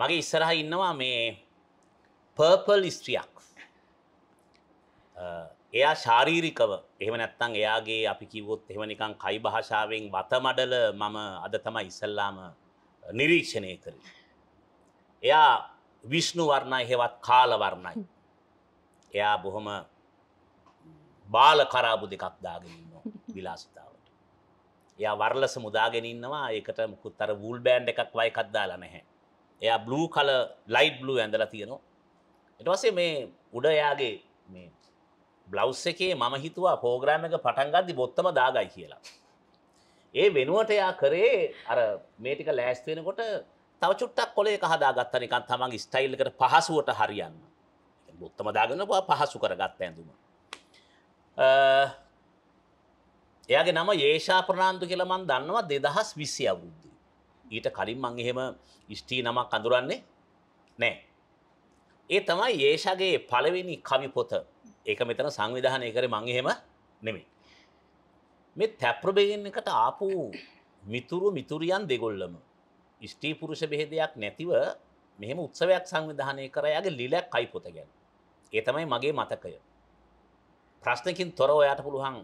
මගේ ඉස්සරහ ඉන්නවා මේ පර්පල් ස්ට්‍රියක් එයා ශාරීරිකව එහෙම නැත්තං එයාගේ අපි කිවොත් එහෙම නිකං කයි භාෂාවෙන් වතමඩල මම අද තමයි ඉසල්ලාම නිරීක්ෂණය කර. එයා විශ්ණු වර්ණයි හෙවත් කාලවරණයි. එයා බොහොම බාල කරාබු දෙකක් දාගෙනන්න විලාසිතාවට. එයා වර්ලස මුදාගෙනන්නවා ඒකට මුකුත් අර වූල් බෑන්් එකක් වයකත් දාලා නැහැ. එයා බ්ලූ කල ලයිට් බ්ලූ ඇඳලා තියෙනවා එටවසේ මේ උඩ එයාගේ මේ බ්ලවස් එකේ මම හිතුවා පෝග්‍රෑම් එක පටන් ගද්දි බොත්තම දාගයි කියලා. ඒ වෙනුවට එයා කරේ අර මේ ටික ලෑස්ති වෙනකොට තව චුට්ටක් කොලේ එක හදාගත්තා නිකන් තමන්ගේ ස්ටයිල් එකට පහසුවට හරියන්න. බොත්තම දාගෙන පහසු කරගත්ත ඇඳුම. එයාගේ නම යේෂා ප්‍රනාන්දු කියලා මම දන්නවා 2020 අවුරුද්දේ. ඊට කලින් මං එහෙම ස්ටී නමක් අඳුරන්නේ නෑ. ඒ තමයි ඒෂගේ පළවෙනි කවි පොත ඒක මෙතන සංවිධානය කර මං එහෙම නෙමේ. මේ තැප්‍රබේගෙන් එකට ආපු මිතුරු මිතුරියන් දෙගොල්ලම. ස්ටී පුරුෂ බෙහෙදයක් නැතිව මෙහෙම උත්සවයක් සංවිධානය කරයාගේ ලිලැක් කයි පොත ගැන. ඒ තමයි මගේ මතකය. ප්‍රශ්නකින් තොර ඔයාට පුළුවන්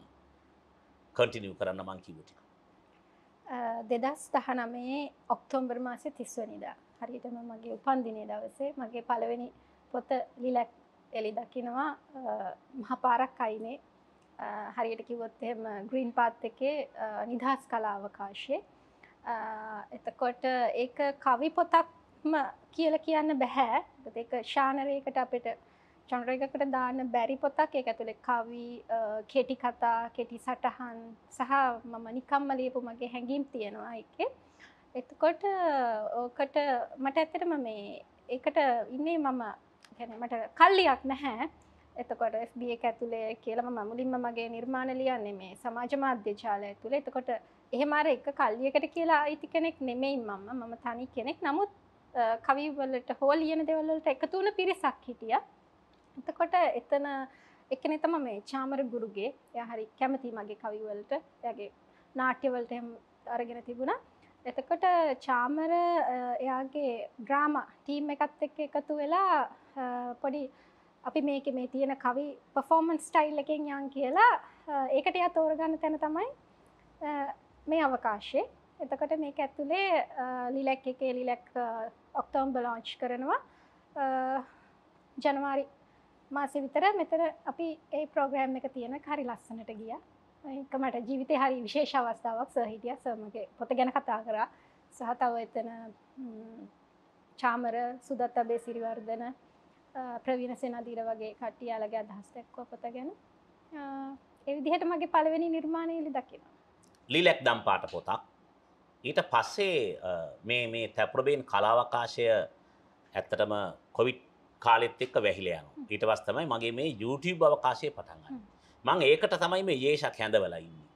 කටිනිව් කරන්න මං කිවටික. දෙදස් දහනමේ ඔක්තෝම්බර් මාසය තිස්වනිදා හරිටම මගේ උපන්දිනය දවසේ මගේ පළවෙනි පොත ලිලැක් එලි දකිනවා මහපාරක් අයිනේ හරියට කිවොත් එහෙම ග්‍රීන් පාත් එකේ නිදහස් කලාවකාශයේ එතකොට ඒ කවි පොතක්ම කියල කියන්න බැහැ ඒක ශානරයකට අපිට චන්රයකකට දාන්න බැරි පොතක් එක ඇතුළෙ කවි කෙටි කතා කෙටි සටහන් සහ මම නිකම්ම ලියපු මගේ හැඟීම් තියෙනවා එක එතකොට ඕකට මට ඇත්තටම මේ ඒකට ඉන්නේ මම මට කල්ලියක් නැහැ එතකොට FB එක ඇතුළේ කියලම මමුලින්ම මගේ නිර්මාණ ලියන්නේ මේ සමාජ මාධ්‍ය ජාලය ඇතුළේ එතකොට එහෙම අර එක කල්ලියකට කියලා අයිති කෙනෙක් නෙමෙයි මම මම තනි කෙනෙක් නමුත් කවිවලට හෝ ලියන දේවල් වලට එකතු වුණ පිරිසක් හිටියා එතකොට එතන එකනේ තම මේ චාමර ගුරුගේ එයා හරි කැමති මගේ කවි වලට එයාගේ නාට්‍ය වලට එහෙම අරගෙන තිබුණා. එතකොට චාමර එයාගේ ඩ්‍රාමා ටීම් එකත් එක්ක එකතු වෙලා පොඩි අපි මේක මේ තියෙන කවි පර්ෆෝමන්ස් ස්ටයිල් එකෙන් යන් කියලා ඒකට එයා තෝරගන්න තැන තමයි මේ අවකාශය. එතකොට මේක ඇතුලේ ලිලැක් එකේ ලිලැක් ඔක්තෝම්බර් ලොන්ච් කරනවා ජනවාරි මාසෙ විතර මෙතන අපි ඒ ප්‍රෝග්‍රෑම් එක තියෙන හරි ලස්සනට ගියා. ඒක මට ජීවිතේ හරි විශේෂ අවස්ථාවක් සර් හිටියා සර් මගේ පොත ගැන කතා කරා. සහ තව එතන චාමර සුදත් අබේ සිරිවර්ධන ප්‍රවීණ සෙනදීර වගේ කට්ටිය අලගේ අදහස් දැක්ව පොත ගැන. ඒ විදිහට මගේ පළවෙනි නිර්මාණය එළි දකිනවා. ලිලැක් දම් පාට පොතක්. ඊට පස්සේ මේ මේ තැප්‍රබේන් කලාවකාශය ඇත්තටම කොවිට් කාලෙත් එක්ක වැහිලා යනවා. ඊට පස්සේ තමයි මගේ මේ YouTube අවකාශය පටන් ගන්නේ. මම ඒකට තමයි මේ යේෂක් හැඳවලා ඉන්නේ.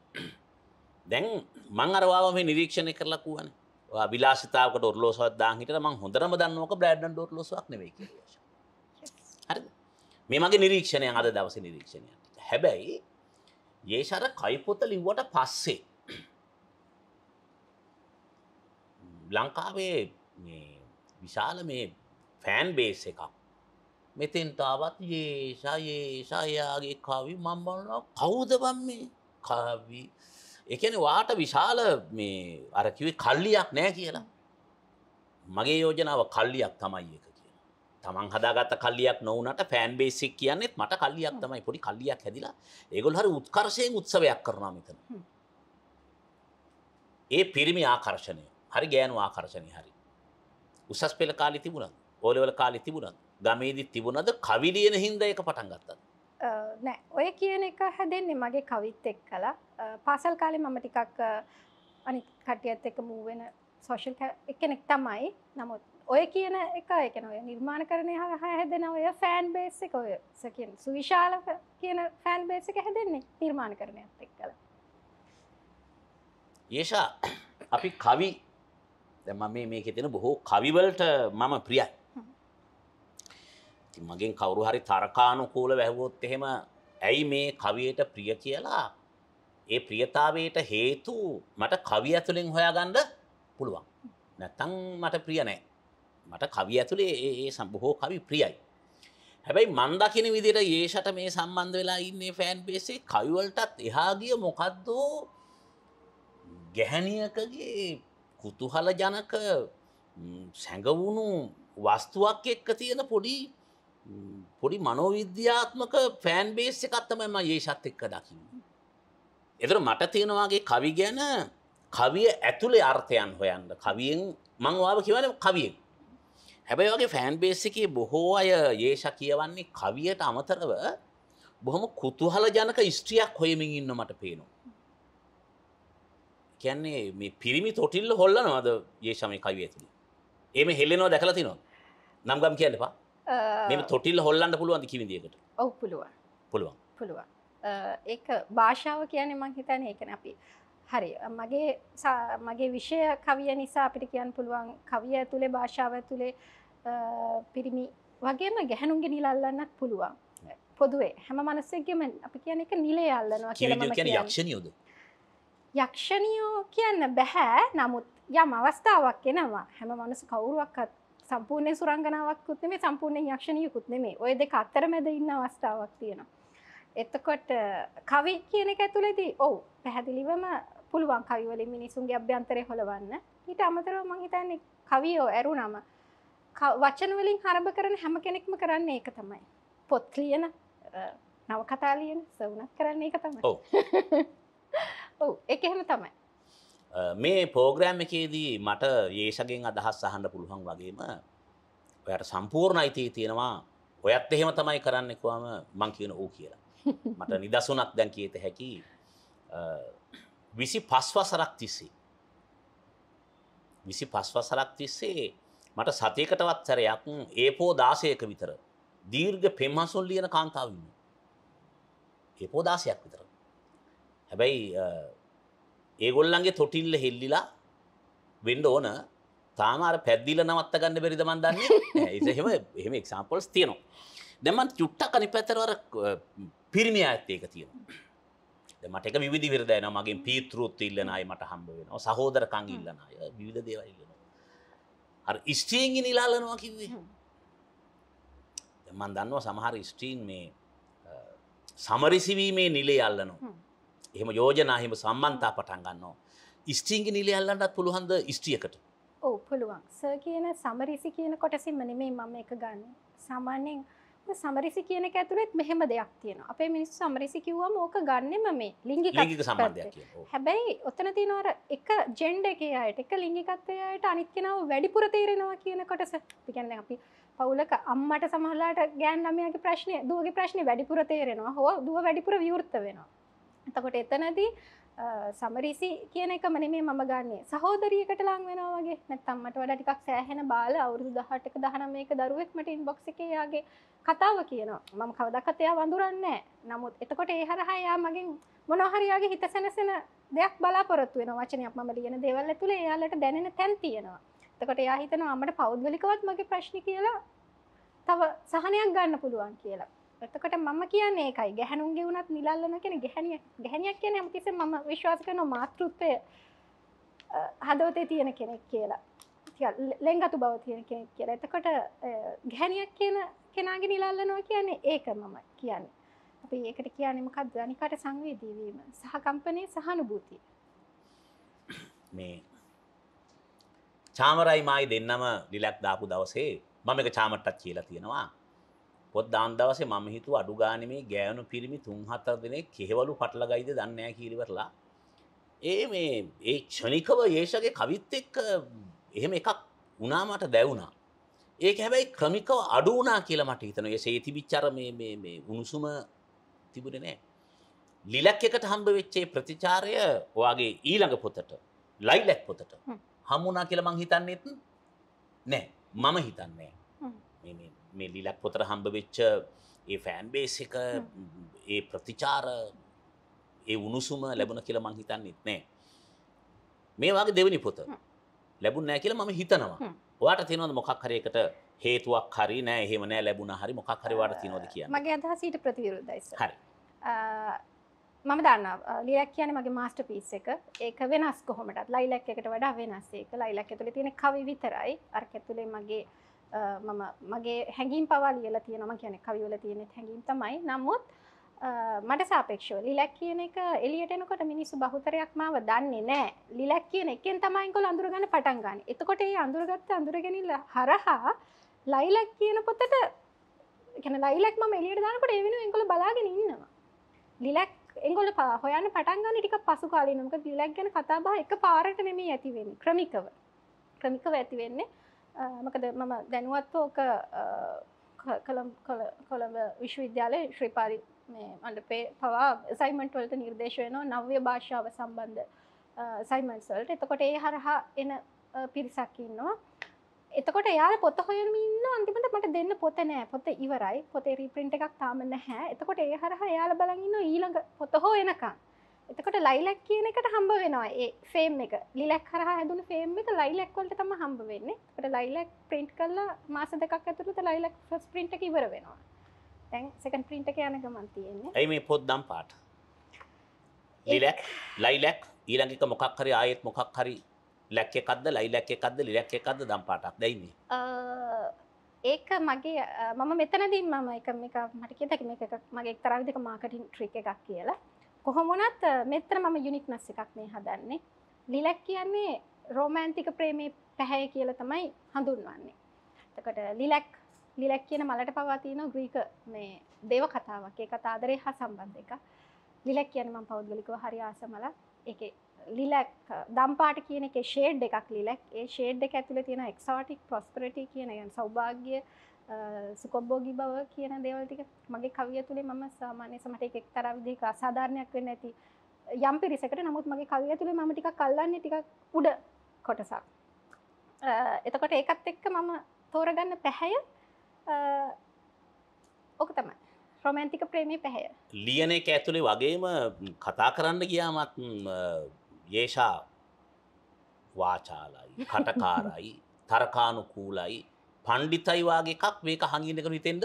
දැන් මම අර වාව මේ නිරීක්ෂණය කරලා කූවනේ. ඔයා විලාසිතාවකට ඔරලෝසුවක් දාන් හිටලා මම හොඳටම දන්නවක බ්‍රෑඩ්ඩන් ඔරලෝසුවක් නෙවෙයි කියලා. හරිද? මේ මගේ නිරීක්ෂණය අද දවසේ නිරීක්ෂණය. හැබැයි යේෂර කයිපොත ලිව්වට පස්සේ ලංකාවේ විශාල මේ ෆෑන් බේස් එකක් මෙතෙන්ට ආවත් ඒසා ඒසා එයාගේ කවි මම බලනවා කවුද බම් මේ කවි එකන වාට විශාල මේ අරකිවේ කල්ලියක් නෑ කියලා මගේ යෝජනාව කල්ලියක් තමයි එක කිය තමන් හදාගත්ත කල්ලියක් නොවනට ෆෑන් බේසික් කියන්නෙත් මට කල්ලියක් තමයි පොඩි කල්ලියක් හැදිලා ඒගොල් හරි උත්කර්ශයෙන් උත්සවයක් කරනා මෙතන ඒ පිරිමි ආකර්ශණය හරි ගෑනු ආකර්ශණය හරි උසස් පෙළ කාලි තිබුණත් ඕලෙවල කාලි තිබුණත් ගමේදි තිබුණද කවි ලියන හින්දා ඒක පටන් ගත්තද? නෑ ඔය කියන එක හැදෙන්නේ මගේ කවිත් එක්කලා. පාසල් කාලේ මම ටිකක් අනිත් කට්ටියත් එක්ක මූව් වෙන සෝෂල් කෙනෙක් තමයි. නමුත් ඔය කියන එක ඒ කියන්නේ ඔය නිර්මාණකරණය හරහා හැදෙන ඔය ෆෑන් බේස් එක ඔය කියන සුවිශාල කියන ෆෑන් බේස් එක හැදෙන්නේ නිර්මාණකරණයත් එක්කලා. යේෂා අපි කවි දැන් මම මේ මේකේ තියෙන බොහෝ කවිවලට මම ප්‍රියයි. මගෙන් කවරු හරි තරකානුකූල වැැහවොත් එහෙම ඇයි මේ කවියට ප්‍රිය කියලා ඒ ප්‍රියතාවයට හේතු මට කවිය ඇතුළෙන් හොයාගණ්ඩ පුළුවන්. නැතං මට ප්‍රිය නෑ මට කවිය ඇතුළේ ඒ සම්බොහෝ කවි ප්‍රියයි. හැබැයි මන්දකින විදිට ඒෂට මේ සම්බන්ධ වෙලා ඉන්නේ ෆෑන් පේසේ කයිවල්ටත් එහාගිය මොකක්දෝ ගැහැනියකගේ කුතුහල ජනක සැඟවුණු වස්තුවක් එක්ක තියෙන පොඩි පොඩි මනෝවිද්‍යාත්මක ෆෑන් බේස් එකත්තමම ඒෂත් එක්ක දකින්න. එදර මට තියෙනවාගේ කවි ගැන කවිය ඇතුළේ අර්ථයන් හොයන්න කවියෙන් මංවාව කියවන කවියෙන්. හැබැයි වගේ ෆෑන් බේස් එකේ බොහෝ අය ඒෂ කියවන්නේ කවියට අමතරව බොහොම කුතුහල ජනක ස්ත්‍රියක් හොයමින් ඉන්න මට පේනවා. කියන්නේ මේ පිරිමි තොටිල්ල හොල්ලනවාද ඒ සමය කවි ඇතුළි. එම හෙල්ලෙනවා දැකලා තිනවා. නම්ගම් කියන්නපා මෙම තොටිල් හොල්ලන්න පුළුවන්ද කිවිදිකට ඔව පුළුවන් පුළුවන් පුළුවන් ඒ භාෂාව කියන මං හිතන ඒකන අපි හරි මගේ මගේ විෂය කවිය නිසා අපිට කියන්න පුළුවන් කවිය ඇතුළේ භාෂාව ඇතුළේ පිරිමි වගේම ගැහැනුන්ගේ නිලල්ලන්නත් පුළුවන් පොදුවේ හැම මනස්සෙක්ගේම අපි කියන එක නිලේ අල්ලනවා යක්ෂණියෝද යක්ෂණියෝ කියන්න බැහැ නමුත් යම් අවස්ථාවක් එනවා හැම මනස කවුරුවක්ත් සම්පූර්ණය සුරංගනාවක්කුත් මේ සම්පූර්ණය යක්ෂණයකුත් නෙමේ ඔය දෙක අත්තර මැද ඉන්න අවස්ථාවක් තියෙනවා. එතකොට කවි කියන එක ඇතුළෙදී ඔවු පැහැදිලිවම පුළුවන් කවිවලින් මිනිසුන්ගේ අභ්‍යන්තරය හොලවන්න ඊට අමතරව මං හිතන්නේ කවියෝ ඇරුණම වචනවලින් හරඹ කරන හැම කෙනෙක්ම කරන්නේ ඒක තමයි. පොත් ලියන නවකතා ලියන සවුනක් කරන්නේ ඒක තමයි. ඔව්. ඔව් ඒක එහෙම තමයි. මේ පෝග්‍රෑම් එකේදී මට ඒෂගෙන් අදහස් අහන්න පුළුවන් වගේම ඔයට සම්පූර්ණ අයිතිය තියෙනවා ඔයත් එහෙම තමයි කරන්නෙකවාම මං කියන ඕ කියලා මට නිදසුනක් දැන් කියත හැකි විසි පස්වසරක් තිස්සේ විසි පස්වසරක් තිස්සේ මට සතියකටවත් සැරයක් ඒපෝ දාසයක විතර දීර්ග පෙම්හසුන් ලියන කාන්තාවන්න ඒපෝ දාසයක් විතර හැබැයි ඒගොල්ලන්ගේ තොටිල්ල හෙල්ලිලා වෙන්ඩ ඕන තාමාර පැද්දිල නවත්ත ගන්න බැරිද මන් දන්නේ එහෙම එහෙම එක්සාම්පල්ස් තියෙනවා දෙමන් චුට්ටක් අනි පැතරවර පිරිමි අඇත්ත ඒක තියෙනවා මට එක විදි විරදයන මගේ පීතෘත්තු ඉල්ලනයි මට හම්බ වෙනවා සහෝදර කං ඉල්ලනය විවිධ දේව ඉල්ලනවා ස්ටීන්ගි නිලාලනවා කිව්වේ මන් දන්නවා සමහර ස්ටීන් මේ සමරිසිවීමේ නිලේ අල්ලනවා එහම යෝජනා හෙම සම්බන්තා පටන් ගන්නවා. ස්ටීංගි නිලි අල්ලන්නත් පුළුවන්ද ස්ටියකට ඕ පුළුවන් ස කියන සමරිසි කියන කොටසින්ම නෙමේ මම එක ගන්න සාමාන්‍යෙන් සමරිසි කියන ඇතුළෙත් මෙහෙම දෙයක් තියෙන අපේ මිනිස් සමරිසි කිව්වම ඕක ගන්නෙම මේ ලිංගික සම්බන්ධය හැබැයි ඔතන තිනවර එක ජෙන්ඩ එක අයට එක ලිංගිකත්වයට අනිත් කෙනාව වැඩිපුර තේරෙනවා කියන කොටස පිගැන්න අපි පවුලක අම්මට සමහලාට ගෑන් ළමයාගේ ප්‍රශ්නය දුවගේ ප්‍රශ්නය වැඩිපුර තේරෙනවා හෝ දුව වැඩිපුර විවෘත වෙනවා එතකොට එතනදී සමරිසි කියන එක මනේ මම ගන්නේ සහෝදරියකට ලං වෙනවා වගේ නැත්නම් මට වඩා ටිකක් සෑහෙන බාල අවුරුදු 18ක 19ක දරුවෙක් මට ඉන්බොක්ස් එකේ යාගේ කතාව කියනවා මම කවදාකත් එයා වඳුරන්නේ නැහැ නමුත් එතකොට ඒ හරහා එයා මගෙන් මොනවා හරි යාගේ හිත සැනසෙන දෙයක් බලාපොරොත්තු වෙන වචනයක් මම ලියන දේවල් ඇතුලේ එයාලට දැනෙන තැන් තියෙනවා එතකොට එයා හිතනවා මට පෞද්ගලිකවත් මගේ ප්‍රශ්න කියලා තව සහනයක් ගන්න පුළුවන් කියලා එතකොට මම කියන්නේ ඒකයි ගැහණුන්ගේ වුණත් නිලල්ලන කියන ගැහණිය ගැහණියක් කියන්නේ හැමතිස්සෙම මම විශ්වාස කරනවා මාතෘත්වය හදවතේ තියෙන කෙනෙක් කියලා. ලෙන්ගතු බව තියෙන කෙනෙක් කියලා. එතකොට ගැහණියක් කියන කෙනාගේ නිලල්ලනවා කියන්නේ ඒක මම කියන්නේ. අපි ඒකට කියන්නේ මොකක්ද? අනිකාට සංවේදී වීම, සහකම්පනයේ සහනුභූතිය. මේ චාමරයි මායි දෙන්නම ලිලක් දාපු දවසේ මම එක චාමට්ටක් කියලා තියෙනවා. මොකද දාන දවසේ මම හිතුව අඩු ගානේ මේ ගෑනු පිරිමි 3-4 දිනේ කෙහෙවලු පටල ගයිද දන්නේ නැහැ කීලිවරලා ඒ මේ ඒ ක්ෂණිකව යේෂගේ කවිත් එක්ක එහෙම එකක් වුණා මට දැවුණා ඒක හැබැයි ක්‍රමිකව අඩු වුණා කියලා මට හිතෙනවා ඒ සේතිබිච්චර මේ මේ මේ උණුසුම තිබුණේ නැහැ ලිලක් එකට හම්බ වෙච්චේ ප්‍රතිචාරය ඔයාගේ ඊළඟ පොතට ලයිලැක් පොතට හමුණා කියලා මං හිතන්නෙත් නෑ මම හිතන්නේ මේ මේ ලිලක් පොතර හම්බ වෙච්ච ඒ ෆෑන් බේස් එක ඒ ප්‍රතිචාර ඒ උණුසුම ලැබුණ කියලා මං හිතන්නෙත් නෑ. මේ වගේ දෙවෙනි පොත ලැබුණ නෑ කියලා මම හිතනවා. ඔයාට තියෙනවද මොකක් හරි එකට හේතුවක් හරි නෑ එහෙම නෑ ලැබුණා හරි මොකක් හරි ඔයාට තියෙනවද කියන්නේ? මගේ අදහස ඊට ප්‍රතිවිරුද්ධයි සර්. හරි. මම දන්නවා ලිලක් කියන මගේ මාස්ට පිස් එක ඒක වෙනස් කොහොමටත් ලයිලක් එකට වඩා වෙනස් ඒක ලයිලක් ඇතුලේ තියෙන කවි විතරයි අරක ඇතුලේ මගේ මම මගේ හැඟීම් පවා ලියලා තියෙනම කියන කවිවල තියෙනෙත් හැඟීම් තමයි නමුත් මට සාපේක්ෂව ලිලැක් කියන එක එලියට එනකොට මිනිස්සු බහුතරයක් මාව දන්නේ නෑ ලිලැක් කියන එකෙන් තමයි ඒගොල්ලෝ අඳුරගන්න පටන් ගන්න. එතකොට ඒ අඳුරගත්ත අඳුරගැනිල්ල හරහා ලයිලැක් කියන පොතට කියන්නේ ලයිලැක් මම එලියට දානකොට ඒ වෙනුවෙන් ඒගොල්ලෝ බලාගෙන ඉන්නවා. ලිලැක් ඒගොල්ලෝ හොයන්න පටන් ගන්න ටිකක් පසු කාලීනව. මොකද ලිලැක් ගැන කතා බහ එකපාරට නෙමෙයි ඇති වෙන්නේ ක්‍රමිකව. ක්‍රමිකව ඇති වෙන්නේ මකද මම දැනුවත්ව ඕක කළම් කොළඹ විශ්වවිද්‍යාලය ශ්‍රීපාරි අඩපේ පවා සයිමන්ටවලට නිර්දේශවයන නව්‍ය භාෂාව සම්බන්ධ සයිමන්සල්ට එතකොට ඒ හරහා එන පිරිසක්කින්නවා එතකොට යාල පොත හොයම ඉන්න අන්තිමට මට දෙන්න පොත නෑ පොත ඉවරයි පොතේ රීප්‍රින්ට් එකක් තාම නැහැ එතකොට ඒ හරහා යාල බලන්න ඊළඟ පොත හෝ එනකම් එතකොට ලයිලැක් කියන එකට හම්බ වෙනවා ඒ ෆේම් එක ලිලැක් කරහ හැදුන ෆේම් එක ලයිලැක්වලට තම හම්බ වෙන්නේ ට ලයිලැක් ප්‍රින්ට් කල්ලා මාස දෙකක් ඇතුළට ලයිලක් ෆස් ප්‍රින්ට ඉවර වෙනවා තැන් සකන් ප්‍රින්ට එක යන ගමන් තියෙන්නේ ඇයි මේ පොත් දම් පාට ලිලැක් ලයිලැක් ඊළඟික මොකක් හරි ආයෙත් මොකක් හරි ලැක්කෙ කක්ද ලයිලැක්කෙ කක්ද ලිලැක්කෙ කක්ද දම් පාටක් දැයිමේ ඒක මගේ මම මෙතනදී මම එක මට කියතක මේ එකක් මගේ එක්තරාවිදික මාකටින් ට්‍රික එකක් කියලා කොහොමුණත් මෙතර මම යුනික්නස් එකක් මේ හදන්නේ ලිලැක් කියන්නේ රෝමෑන්තික ප්‍රේමේ පැහැය කියල තමයි හඳුන්වන්නේ තකට ලිලැක් ලිලැක් කියන මලට පවාතියන ග්‍රීක මේ දේව කතාවක් ඒ කතාදරේ හා සම්බන්ධ එක ලිලැක් කියන මම පෞද්ගලිකව හරි ආසමල එක ලිලැක් දම්පාට කියන එක ෂේඩ් එකක් ලිලැක් ඒ ෂේඩ් එක ඇතුළ තියෙන එක්සාටික් ප්‍රොස්පරටි කියන යන් සෞභාග්‍ය සුකොබ්බෝගි බව කියන දේවල්ටික මගේ කවිය තුළේ මම සාමාන්‍ය සමට එකෙක් තරවිදික අසාධාරණයක් වෙන්න ඇති යම් පිරිසකට නමුත් මගේ කවිය තුළේ මම ටික කල්ලන්නේ ටික උඩ කොටසක් එතකොට ඒකත් එක්ක මම තෝරගන්න පැහැය ඕක තමයි රොමන්තික ප්‍රේමේ පැහැය ලියන එක ඇතුළේ වගේම කතා කරන්න ගියාමත් ඒෂා වාචාලයි කටකාරයි තරකානුකූලයි පණ්ඩිතයි වගේ එකක් මේක හංගින්න එක හිතෙන්ද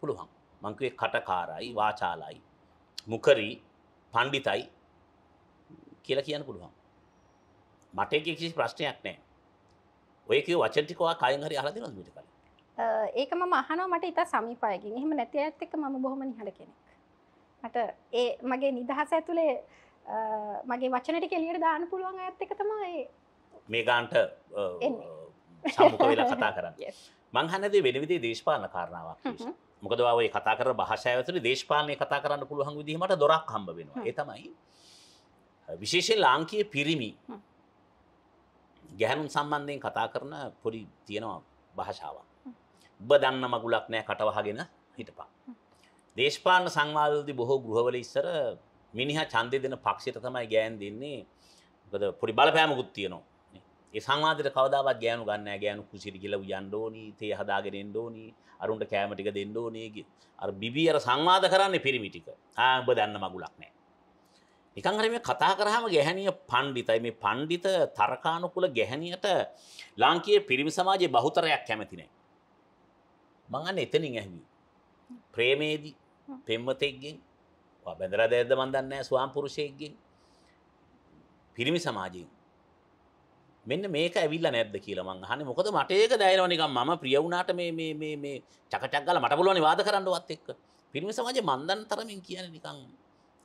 පුළුවන් මං කියේ කටකාරයි වාචාලයි මුකරි පණ්ඩිතයි කියලා කියන්න පුළුවන් මට ඒක කිසි ප්‍රශ්නයක් නැහැ ඔය කිව්ව වචන ටික ඔයා කයින් හරි අහලා දෙනවද මීට කලින් ඒක මම අහනවා මට ඉතා සමීපයකින් එහෙම නැති ඇත් එක්ක මම බොහොම නිහඬ කෙනෙක් මට ඒ මගේ නිදහස ඇතුලේ මගේ වචනට කෙලියට දාන පුළුවන් ඇත් එක තමයි මේ ගාන්ට සමුක වෙලා කතා කරන්න මංහනදේ වෙනවිදේ දේශපාලන කාරණාවක් මොකදවාවේ කතා කර භාෂාවතර දේශපාලනය කතා කරන්න පුළුවන් විදිීමට දොරක් හම්බ වෙනවා එතමයි විශේෂෙන් ලාංකීය පිරිමි ගැහැනුම් සම්බන්ධයෙන් කතා කරන පොඩි තියෙනවා භාෂාවක් ඔබ දන්න මගුලක් නෑ කටවහගෙන හිටපා දේශපාලන සංවාදදී බොහෝ ගෘහවල ඉස්සර මිනිහා ඡන්දය දෙන පක්ෂයට තමයි ගෑන් දෙන්නේ. මොකද පොඩි බලපෑමකුත් තියෙනවා. ඒ සංවාදයට කවදාවත් ගෑනු ගන්න නැහැ ගෑනු කුසිරි කියලා උයන්න ඕනි තේ හදාගෙන එන්න ඕනි අරුන්ට කෑම ටික දෙන්න ඕනි අර බිබි අර සංවාද කරන්නේ පිරිමි ටික ආ ඔබ දන්න මගුලක් නැහැ නිකන් හරි මේ කතා කරාම ගැහණිය පඬිතයි මේ පඬිත තරකානුකූල ගැහණියට ලාංකීය පිරිමි සමාජයේ බහුතරයක් කැමති නැහැ මං අන්න එතනින් ඇහුවේ ප්‍රේමේදී පෙම්වතෙක්ගෙන් බැඳර දෙයද මන්දන්න ස්වාම්පුරුෂයක්ගෙන් පිරිමි සමාජයෙන් මෙන්න මේක ඇවිල්ල නැද්ද කියලමං හන මොකද මටඒක දැයිරවනිකම් ම ප්‍රිය වුණට මේ චකටක්ගල මට පුළුවනි වාද කරන්නවත් එක්ක පිරිමි සමාජ මන්දන් තරමින් කියන නිකං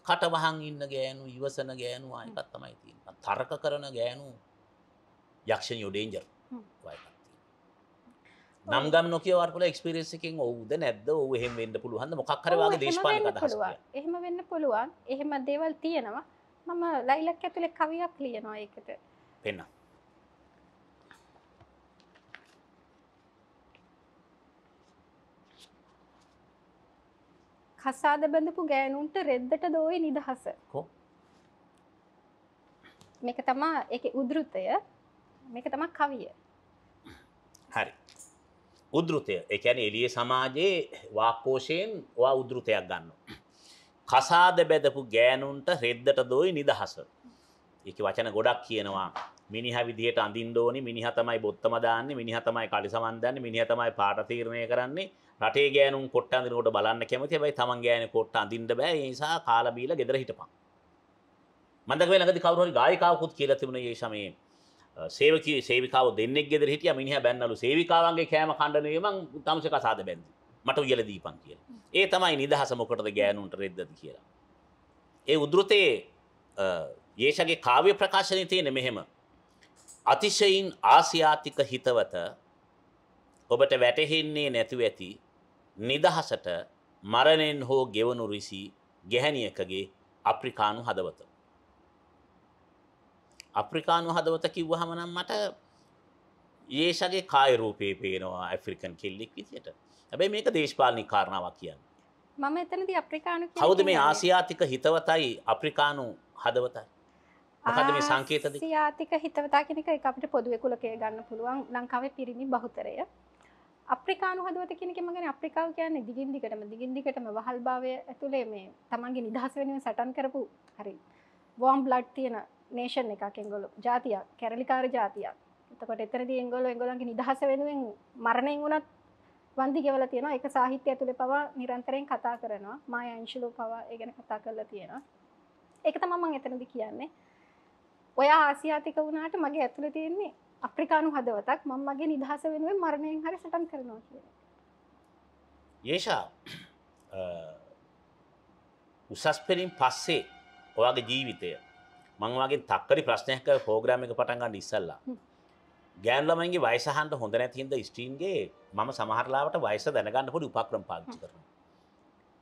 කටවහන් ඉන්න ගෑනු ඉවසන ගෑනු අනිකත්තමයි තින් තර්ක කරන ගෑනු යක්ෂණ යොඩේන්ජර් නම් ගම් නොකියවර පොල එක්ස්පිරස් එකෙන් ඔවුද නැද්ද ඔහු එහෙම වෙන්න පුළුවන්ද මොකක් හරි වගේ දේශපාලනික අදහස් එහෙම වෙන්න පුළුවන් එහෙම දේවල් තියෙනවා මම ලයිලක් ඇතුලේ කවියක් ලියනවා ඒකට පෙන්න කසාද බඳපු ගෑනුන්ට රෙද්දට දෝයි නිදහස මේක තමා එක උදෘතය මේක තමා කවිය හරි උද්ෘතය. ඒ කියන්නේ එළිය සමාජයේ වාක්කෝෂයෙන් ඔයා උද්ෘතයක් ගන්නවා. කසාද බැදපු ගෑනුන්ට රෙද්දට දොයි නිදහස. ඒක වචන ගොඩක් කියනවා. මිනිහා විදිහට අඳින්න ඕනි, මිනිහා තමයි බොත්තම දාන්නේ, මිනිහා තමයි කලිසමන් දාන්නේ, මිනිහා තමයි පාට තීරණය කරන්නේ. රටේ ගෑනුන් කොට්ට අඳිනකොට බලන්න කැමති. හැබැයි Taman ගෑනේ කොට්ට අඳින්න බෑ. ඒ නිසා කාලා බීලා ගෙදර හිටපන්. මන්දක වෙලඟදී කවුරු හරි ගායිකාවකුත් කියලා තිබුණා මේ සමයේ. සේවක සේවිකාව දෙන්නෙක් ගෙදර හිටිය මිනිහ බැන්නලු සේවිකාවන්ගේ කෑම කණ්ඩනයම තමස කසාද බැන්දි මට උයල දීපන් කියලා. ඒ තමයි නිදහස මොකටද ගෑනුන්ට රෙද්දද කියලා. ඒ උදෘතයේ යේෂගේ කාව්‍ය ප්‍රකාශනය තියෙන මෙහෙම. අතිශයින් ආසියාතික හිතවත ඔබට වැටහෙන්නේ නැතිව ඇති නිදහසට මරණෙන් හෝ ගෙවනු රිසි ගැහැණියකගේ අප්‍රිකානු හදවත. අප්‍රිකානු හදවත කිව්වහම නම් මට ඒෂගේ කාය රූපේ පේනවා ඇෆ්‍රිකන් කෙල්ලෙක් විදියට. හැබැයි මේක දේශපාලනික කාරණාවක් කියන්නේ. මම එතනදී අප්‍රිකානු කවුද මේ ආසියාතික හිතවතයි අප්‍රිකානු හදවතයි? මොකද මේ සංකේත දෙක? ආසියාතික හිතවතා කියන එක අපිට පොදුවේ කුලකයේ ගන්න පුළුවන් ලංකාවේ පිරිමි බහුතරය. අප්‍රිකානු හදවත කියන එකම ගැන අප්‍රිකාව කියන්නේ දිගින් දිගටම දිගින් දිගටම වහල්භාවය ඇතුලේ මේ තමන්ගේ නිදහස වෙනුවෙන් සටන් කරපු හරි වෝම් බ්ලඩ් තියෙන නේෂන් එකක් එංගොලු ජාතියක් කැරලිකාර ජාතියක් එතකොට එතරද එංගොල එංගොලන්ගේ නිදහස වෙනුවෙන් මරණයෙන් වුණත් වන්දි ගෙවල තියෙන එක සාහිත්‍ය ඇතුළේ පවා නිරන්තරයෙන් කතා කරනවා මාය අංශුලෝ පවා ඒ ගැන කතා කරලා තියෙනවා ඒක තමයි මම එතනදි කියන්නේ ඔයා ආසියාතික වුණාට මගේ ඇතුළේ තියෙන්නේ අප්‍රිකානු හදවතක් මම මගේ නිදහස වෙනුවෙන් මරණයෙන් හරි සටන් කරනවා කියන යේෂා උසස් පෙරින් පස්සේ ඔයාගේ ජීවිතය මංවාගේ තක්කරි ප්‍රශ්නයක පෝග්‍රම එක පටන්ගන්න ඉස්සල්ලා. ගෑන්ලමන්ගේ වයිසහන්ට හොඳ නැතින්ද ස්ටීන්ගේ මම සමහරලාට වයිස දැනගන්න හොඩි උපක්‍රම පාච්චි කරන.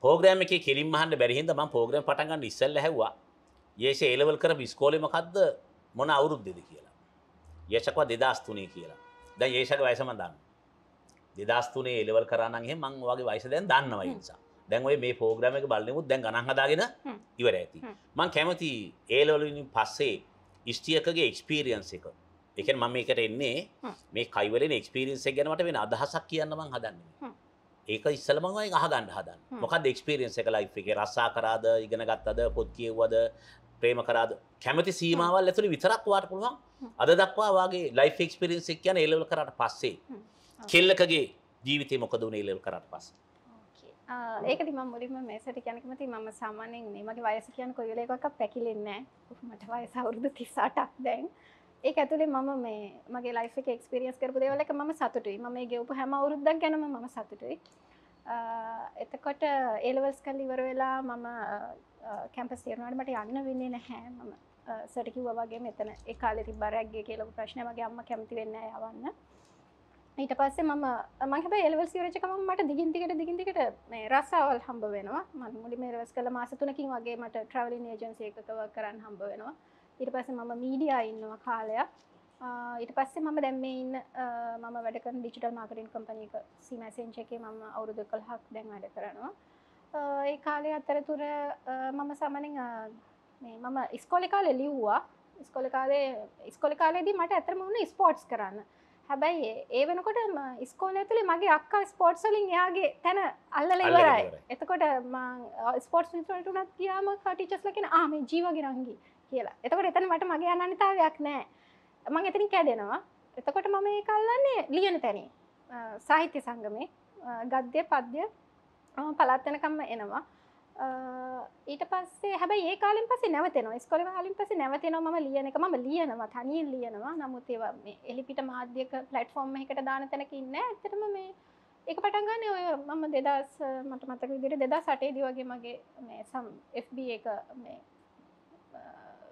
පෝග්‍රම එක කෙලින් හන්න බැරිහිද ම පෝග්‍රම පටන්ගන්න ඉස්සල්ල හැවා ඒෂ ඒලවල් කර විස්කෝලමකක්ද මොන අවුරුද්දෙද කියලා. යේෂකවා දෙදස්තුනේ කියලා දැ ඒෂක වයිසම දන්න. දෙදස්තුනේ එලවල් කරන්නගේ මං වගේ වයිස දැන් දන්නවා නිසා. දැන් ඔය මේ පෝග්‍රම එක බලමුත් දැන් ගණන් හදාගෙන ඉවර ඇති මං කැමති ඒලවලින් පස්සේ ඉස්ටියකගේ එක්ස්පීරියන්ස එක එක මම එකට එන්නේ මේ කයිවලෙන් එක්ස්පිරියන්සේ ගැනට වෙන අදහසක් කියන්න මං හදන්නේ ඒක ඉස්සලමයි අහගන්න හදන්න මොකක් දෙක්ස්පිරියන්ස එක ලයි් එක රස්සා කරාද ඉගෙන ගත්තද පොත් කියව්වද ප්‍රේම කරාද කැමති සීමාවල් ඇතුළ විතරක් වාට පුළුවන් අද දක්වා වගේ ලයි ෆෙක්ස්පිරියන්සෙක් කියන එලවල් කරට පස්සේ කෙල්ලකගේ ජීවිතය මොකද වුණ එලෙල් කරට පස්සේ ඒකද ම මුලින්ම මේසට කියනකමති මම සාමානෙන් මේ මගේ වයස කියන කොයලෙකක් පැකිලෙන්නෑ මට වය සවුරුදු තිස්සාටක් දැන් ඒ ඇතුලේ මම මේ මගේ ලයිෆ එක්ස්පිරියස් කරපු දෙවලක ම සතුටුයි ම මේ ගෙවපු හැම අවුරුද්දක් ගැන ම සතුටුයි එතකොට ඒලවස් කල් ඉවර වෙලා මම කැම්පස් තේරනට මට යන්න වෙන්නේ නැහැ මම සටකිව්ව වගේ මෙතන එකකාලෙති බරැක්ගේ කියලපු ප්‍රශ්න මගේ අම්ම කැමති වෙන්න යවන්න ඊට පස්සේ මම මහබ එලවල් සිරචකම මට දිගින්තිකට දිගින්තිකට මේ රස්සාවල් හම්බ වෙනවා මන් මුලි මේරවස් කළ මාසතුනකින් වගේ මට ට්‍රවලින් ඒජන්සි එකකව කරන්න හම්බ වෙනවා ඊට පස්සේ මම මීඩියා ඉන්නවා කාලයක් ඊට පස්සේ මම දැම් මේ ඉන්න මම වැඩකන ඩිජිටල් මාකටින් කම්පනීක සීමසෙන්ච එකේ මම අවුරුදු කළ හක් දැන් වැඩ කරනවා ඒ කාලය අතරතුර මම සමනින් මම ඉස්කොලි කාලෙ ලිව්වා ස්කොලි කාලේ ස්කොලි කාලේදී මට ඇතරම වුණ ස්පෝට්ස් කරන්න හැබැයි ඒ වෙනකොට ස්කෝල ඇතුලේ මගේ අක්කා ස්පෝට්ස් වලින් එයාගේ තැන අල්ලලා ඉවරයි. එතකොට මම ස්පෝට්ස් ඉන්ස්ටිටියුට් උනත් ගියාම ටීචර්ස්ලා කියන ආ මේ ජීවගේ රංගි කියලා. එතකොට එතන මට මගේ අනන්‍යතාවයක් නැහැ. මම එතනින් කැඩෙනවා. එතකොට මම ඒක අල්ලන්නේ ලියන තැනේ. සාහිත්‍ය සංගමේ ගද්‍ය පද්‍ය පළාත් වෙනකම්ම එනවා. ඊට පස්සේ හැබයි ඒ කාලින් පස නැවතෙනවා ස්කොල කාලින් පස නැවතෙනවා ම ලියනක ම ලියනවා තනින් ලියනවා නමුත් ඒවා එලිපිට මාධ්‍යක පලට්ෆෝර්ම් එකට දාන තැනක ඉන්න ඇතරම මේ එක පටන්ගන්න ඔය මම දෙදස් මට මතක විදිර දෙදා සටේදි වගේ මගේ මේ සම් FB එක මේ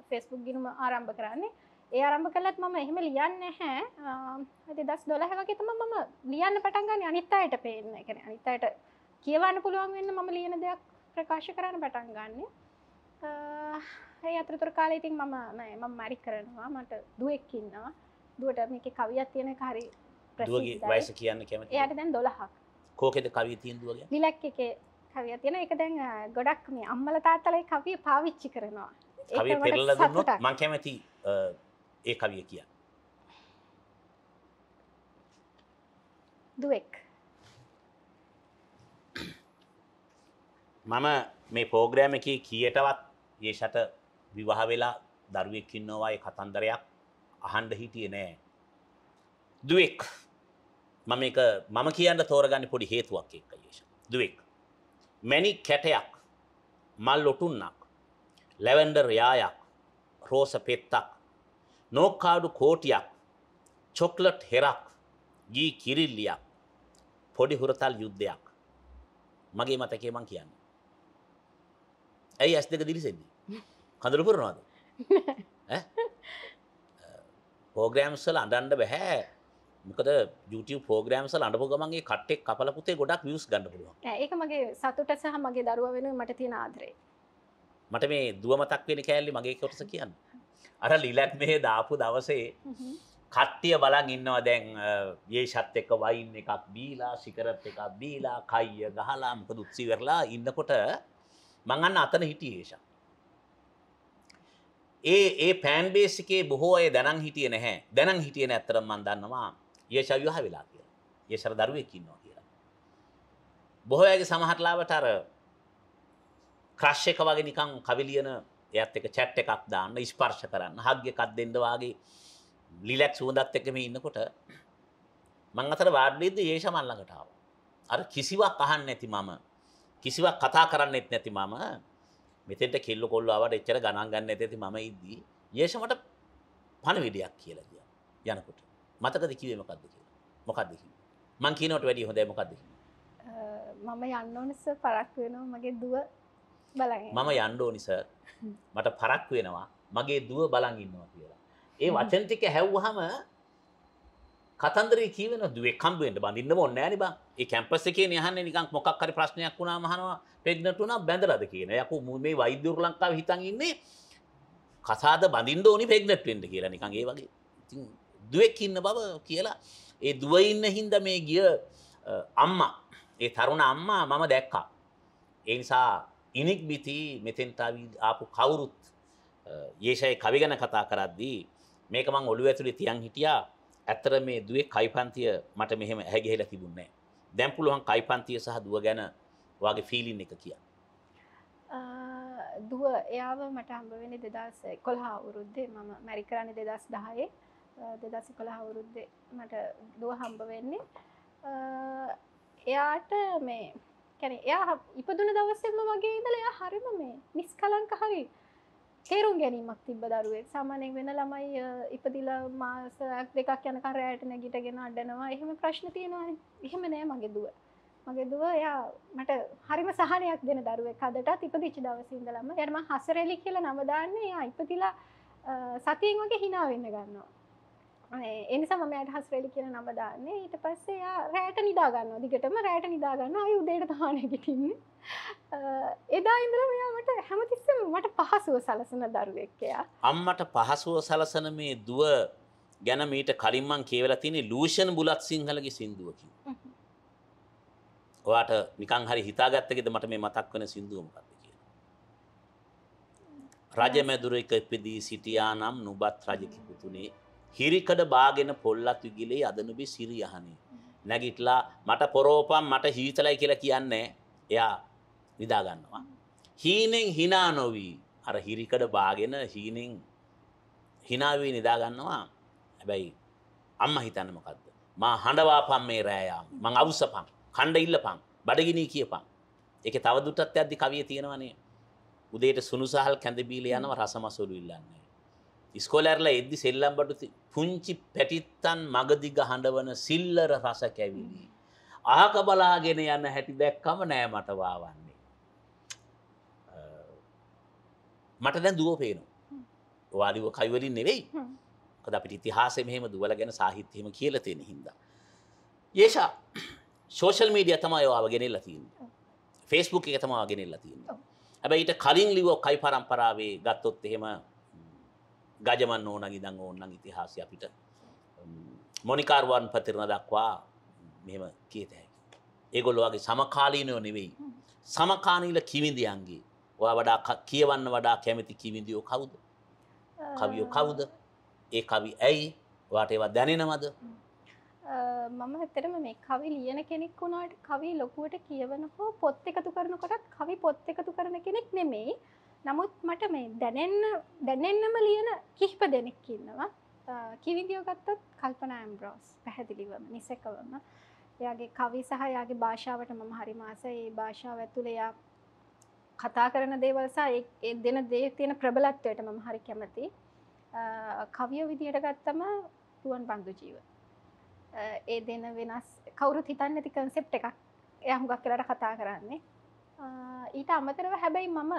ෆෙස්බුක් ගිනුම ආරම්භ කරන්නේ ඒ අරම්භ කලත් මම එහෙම ලියන්න හැ දෙදස් දොලහ වගේ තම මම ලියන්න පටන්ගන්න අනිත්තායට පේන්න එකන අනිත්තායට කියවන්න පුළුවන් වෙන්න මම ලියන දෙයක් ප්‍රකාශ කරන්න පටන් ගන්න ඒ අතරතුර කාලේ ඉතින් මම නෑ මම මැරි කරනවා මට දුවෙක් ඉන්නවා දුවට මේක කවියක් තියෙන හරි දුවගේ වයස කියන්න කැමති එයාට දැන් 12ක් කෝකෙද කවිය තියෙන දුවගේ ලිලක් එකේ කවිය තියෙන එක දැන් ගොඩක් මේ අම්මලා තාත්තලා ඒ කවිය පාවිච්චි කරනවා කවිය පෙරලා දුන්නොත් මම කැමති ඒ කවිය කියන්න දුවෙක් මම මේ පෝග්‍රෑම එක කියටවත් ඒෂට විවාහ වෙලා දරුවෙක්කින්නවාය කතන්දරයක් අහන්ඩ හිටිය නෑ. දුවෙක් මම එක මම කියන්න තෝරගන්න පොඩි හේතුවක් එක්ක යේෂ. දුවෙක්. මැනි කැටයක් මල් ලොටුන්නක් ලැවන්ඩර් යායක් රෝස පෙත්තක් නෝකාඩු කෝටියක් චොක්ලට් හෙරක් ගී කිරිල්ලියක් පොඩි හුරතල් යුද්ධයක් මගේ මතකේ මං කියන්නේ. ඇයි ඇස් දෙක දිලිසෙද්දී කඳුළු පුරනවාද පෝග්‍රෑම්ස් වල අඬන්න බෑ මොකද YouTube ප්‍රෝග්‍රෑම්ස් වල අඬපු ගමන් ඒ කට්ටෙක් කපලා පුතේ ගොඩක් views ගන්න පුළුවන් ඒක මගේ සතුට සහ මගේ දරුවා වෙනුවෙන් මට තියෙන ආදරේ මට මේ දුව මතක් වෙන කෑල්ලි මගේ කොටස කියන්න අර ලිලක් මේ දාපු දවසේ කට්ටිය බලන් ඉන්නවා දැන් යේෂත් එක්ක වයින් එකක් බීලා සිගරට් එකක් බීලා කයිය ගහලා මොකද උත්සි කරලා ඉන්නකොට මංගන්න අතන හිටියේෂ. ඒ ඒ පෑන්බේසිකේ බොහෝ අය දැනන් හිටිය නැහැ දැනන් හිටියන ඇතරම් මන් දන්නවා ඒශව්‍යහ වෙලා කියලා ඒශර දරුවකින්නවා කියලා. බොහෝ ඇගේ සමහටලාවට අර ක්‍රශ්්‍ය එක වගේ නිකං කවිලියන එයත් එක චැට් එකක් දාන්න ස්පර්ශ කරන්න හග්‍ය කත් දෙෙන්ඩවාගේ ලිලැක් සුවදත් එකම ඉන්නකොට මං අතර වාර්ඩ්ලීද ඒශමල්ලකටාව. අර කිසිවක් අහන්න ඇති මම කිසිවක් කතා කරන්නෙත් නැති මම මෙතෙන්ට කෙල්ල කොල්ලාවට එච්චර ගණන් ගන්න ඇති මම ඉද්දී යේෂමට පණවිඩයක් කියලා කිය යනකොට මතකද කිවේ මොකක්ද කියලා මොකක්ද මං කියනවට වැඩි හොඳයි මොකක්ද මම යන්න ඕනිස පරක් වෙනවා මගේ දුව බලන්න මම යන්න ඕනිස මට පරක් වෙනවා මගේ දුව බලන් ඉන්නවා කියලා ඒ වචන ටික හැව්වහම කතන්දර කියවන දුවේ කම්බුවෙන්ට බඳන්න ඔන්න නෑනි බා කැම්පස එක යහන්න නිකක් මොකක් හරි ප්‍රශ්නයක් වුණා මහනවා පෙක්නටුනා බැඳලද කියන යකු මේ වෛද්‍යරු ලංකාව හිතන් ඉන්නේ කසාද බඳින්ද ඕනි පෙක්නට්ෙන්ට කියලා නිකන්ගේ වගේ ඉති දුවෙක් ඉන්න බව කියලා ඒ දුවඉන්න හින්ද මේ ගිය අම්මා ඒ තරුණ අම්මා මම දැක්කා එනිසා ඉනික් බිති මෙතෙන්තාව ආපු කවුරුත් ඒෂය කවිගැන කතා කරද්දී මේක මං ඔලු ඇතුළි තියන් හිටියා ඇත්තට මේ දුවේ කයිපන්තිය මට මෙහෙම හැගිහිලා තිබුණේ නැහැ. දැන් පුළුවන් කයිපන්තිය සහ දුව ගැන ඔයාගේ ෆීලින් එක කියන්න. දුව එයාව මට හම්බ වෙන්නේ 2011 අවුරුද්දේ මම මැරි කරන්නේ 2010 2011 අවුරුද්දේ මට දුව හම්බ වෙන්නේ. එයාට මේ කියන්නේ එයා ඉපදුන දවසෙම වගේ ඉඳලා එයා හරිම මේ නිස්කලංක හරියි තේරුම් ගැනීමක් තිබ දරුවෙක් සාමානෙක් වෙන ළමයි ඉපදිලා මාසයක් දෙකක් යන කරයට නැගිටගෙන අඩනවා එහෙම ප්‍රශ්න තියෙනවා එහෙම නෑ මගේ දුව මගේ දුව එයා මට හරිම සහනයක් දෙන දරුවෙක් අදටත් ඉපදිච්ච දවසින්දලම එයාට මම හසරෙලි කියලා නම දාන්නේ එයා ඉපදිලා සතියෙන් වගේ hina වෙන්න ගන්නවා එනිසා මම අටහස් රෙලි කියන නම දාන්නේ ඊට පස්සේ යා රෑට නිදාගන්න දිගටම රෑට නිදාගන්න අය උදේට තානැගිටින්නේ එදා ඉඳලා මෙයා මට හැමතිස්සෙම මට පහසුව සලසන දරුවෙක් එයා අම්මට පහසුව සලසන මේ දුව ගැන මීට කලින් මං කියවලා තියෙන්නේ ලූෂන් බුලත් සිංහලගේ සින්දුවකින් ඔයාට නිකන් හරි හිතාගත්තකෙද මට මේ මතක් වෙන සින්දුව මොකක්ද කියලා රජ මැදුර එක ඉපදී සිටියා නම් නුඹත් රජ කිපුතුනේ හිරිකඩ බාගෙන පොල්ලත් විගිලේ අදනුබේ සිරියහනේ. නැගිටලා මට පොරෝපම් මට හීතලයි කියලා කියන්නේ එයා නිදාගන්නවා. හීනෙන් හිනා නොවී අර හිරිකඩ බාගෙන හීනෙන් හිනාවී නිදාගන්නවා හැබැයි අම්ම හිතන්න මොකක්ද. මා හඬවාපම් මේ රෑයාම් මං අවසපං කණ්ඩ ඉල්ලපං බඩගිනී කියපං. එක තවදුටත් ඇද්දි කවිය තියෙනවනේ. උදේට සුනුසහල් කැඳබීල යනව රසමසොලු ඉල්ලන්නේ. ඉස්කොලැරල එද්දි සෙල්ලම්බටු පුංචි පැටිත්තන් මගදිග හඬවන සිල්ලර රස කැවිලි. ආක බලාගෙන යන්න හැටි දැක්කම නෑ මටවාවන්නේ. මට දැන් දුව පේනු. වාලිව කයිවලින් නෙවෙයි කද අපිට ඉතිහාස මෙහෙම දුවල ගැන සාහිත්‍යයම කියල තියෙන හින්ද. ඒෂා ශෝෂල් මීඩිය තම යවාව ගෙනෙල්ල තිීන්. ෆෙස්බුක් එක තමා ගෙනෙල්ල තිීන්න. ඇබ ඊට කලින් ලිවෝ කයි පරම්පරාවේ ගත්තොත් එහෙම ගජමන් ඕනගේ දං ඕන්නන් ඉතිහාසය අපිට මොනිකාරුවන් පතිරණ දක්වා මෙම කියත හැකි. ඒගොල්ලොගේ සමකාලීනයෝ නෙවෙයි. සමකානීල කිවිඳියන්ගේ ඔයා වඩා කියවන්න වඩා කැමති කිවිඳියෝ කවුද. කවියෝ කවුද ඒ කවි ඇයි වාට ඒවා දැනෙනවද මම ඇතරම මේ කවි ලියන කෙනෙක් වුණාට කවි ලොකුවට කියවන හෝ පොත් එකතු කරනකොටත් කවි පොත් එකතු කරන කෙනෙක් නෙමෙයි නමුත් මට මේ දැනෙන්න දැනෙන්නම ලියන කිහිප දෙනෙක් ඉන්නවා කිවිදියෝ ගත්තත් කල්පනා ඇම්බ්‍රෝස් පැහැදිලිවම නිසකවම එයාගේ කවි සහ යාගේ භාෂාවට මම හරිමාස ඒ භාෂාව ඇතුළයා කතා කරන දේවල්සා ඒ දෙන දේ තියෙන ප්‍රබලත්වයට මම හරි කැමති කවියෝ විදියට ගත්තම තුවන් බන්දු ජීව ඒ දෙන වෙනස් කවුරු හිතන්න ඇති කන්සෙප් එකක් එය හුඟක් කියලට කතා කරන්නේ ඊට අමතරව හැබැයි මම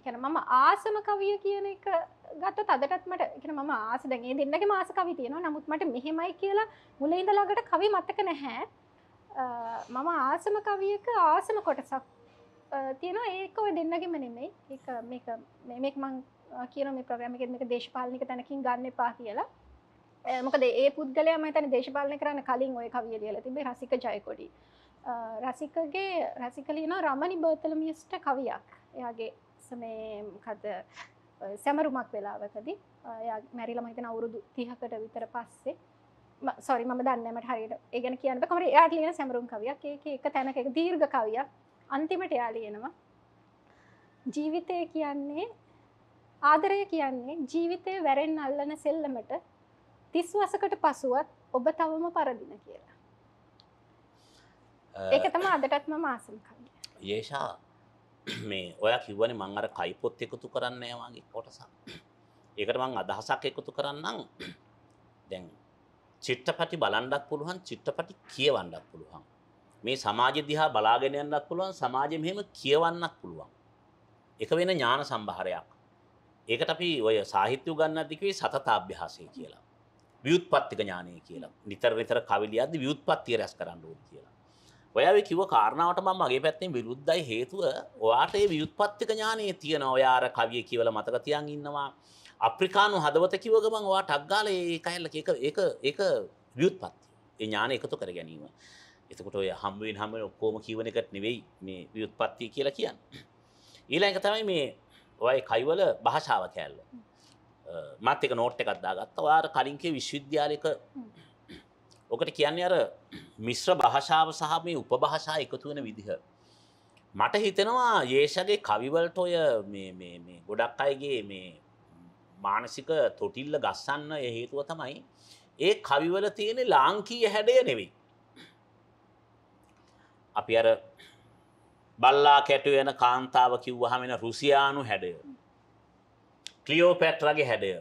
එකන මම ආසම කවිය කියන එක ගත්ත තදටත් මට එකන මම ආස දැගේ දෙන්නගේ මාස කවි තියෙනවා නමුත් මට මෙහෙමයි කියලා මුලඉඳලාගට කවි මත්තක නැහැ මම ආසම කවියක ආසම කොටසක් තියෙනවා ඒක ඔය දෙන්නගෙම නෙමෙයි එක මේක් මං කියන මේ ප්‍රග්‍රමික එක දේශපාලනික තැනකින් ගන්න එපා කියලා මොකද ඒ පුද්ගලයාම තන දේශපාලන කරන්න කලින් ඔය කවිය ලියල තිබේ රසික ජයකොඩි රසිකගේ රසිකලීන රමණි බර්තලමියස්ට කවියක් එයාගේ මස මේ කද සැමරුමක් වෙලාවකදී මැරිලම හිතන අවුරුදු තිහකට විතර පස්සේ සොරි ම දන්නමට හරියට ඒගැන කියන්න කොමට යාට ලියන සැමරුම් කවියක් ඒ එක තැනක දීර්ඝ කවියක් අන්තිමට යා ලියනවා ජීවිතය කියන්නේ ආදරය කියන්නේ ජීවිතය වැරෙන් අල්ලන සෙල්ලමට තිස් වසකට පසුවත් ඔබ තවම පරදින කියලා. ඒක තම අදටත්ම මාසම් කවිය. ඒෂා මේ ඔයා කිව්වනේ මං අර කයිපොත් එකතු කරන්න යවාගේ කොටසක්. ඒකට මං අදහසක් එකතු කරන්නම්. දැන් චිත්‍රපටි බලන්නත් පුළුවන් චිත්‍රපටි කියවන්නත් පුළුවන්. මේ සමාජය දිහා බලාගෙන යන්නත් පුළුවන් සමාජෙ මෙහෙම කියවන්නත් පුළුවන්. එක වෙන ඥාන සම්භාරයක්. ඒකට අපි ඔය සාහිත්‍ය උගන්වද්දී කිව්වේ සතතාභ්‍යාසය කියලා. ව්‍යුත්පත්තික ඥානය කියලා. නිතර නිතර කවි ලියද්දී ව්‍යුත්පත්තිය රැස් කරන්න ඕනේ කියලා. ඔය කිව කාරණාවට ම මගේ පැත්තෙන් විරුද්ධයි හේතුව ඔයාට ඒ වියුත්පත්තික ඥානය තියෙන ඔයාර කවිය කියවල මතක තියන් ඉන්නවා අප්‍රිකානු හදවත කිවගමන් වා ටක්ගාල ඒ කැල්ල එක එක වියුත්පත් ඒ ඥාන එකතු කර ගැනීම එතකොට ඔය හම්ුවෙන් හම ඔක්කෝම කිවන එකට නෙවෙයි මේ වියුත්පත්තිය කියලා කියන්න ඊලක තමයි මේ ඔය කයිවල භාෂාව කෑල්ල මත් එක නෝට් එකත්දා ගත්ත වාර කලින්කේ විශ්විද්‍යාලක ඔකට කියන්නේ අර මිශ්‍ර භාෂාව සහ මේ උපභාෂා එකතු වෙන විදිහ. මට හිතෙනවා යේෂගේ කවිවලට ඔය ගොඩක් අයගේ මේ මානසික තොටිල්ල ගස්සන්න එ හේතුව තමයි ඒ කවිවල තියෙන ලාංකීය හැඩය නෙවෙයි. අපි අර බල්ලා කැටුවෙන කාන්තාව කිව්වහම එන රුසියානු හැඩය. ක්ලියෝපැට්‍රගේ හැඩය.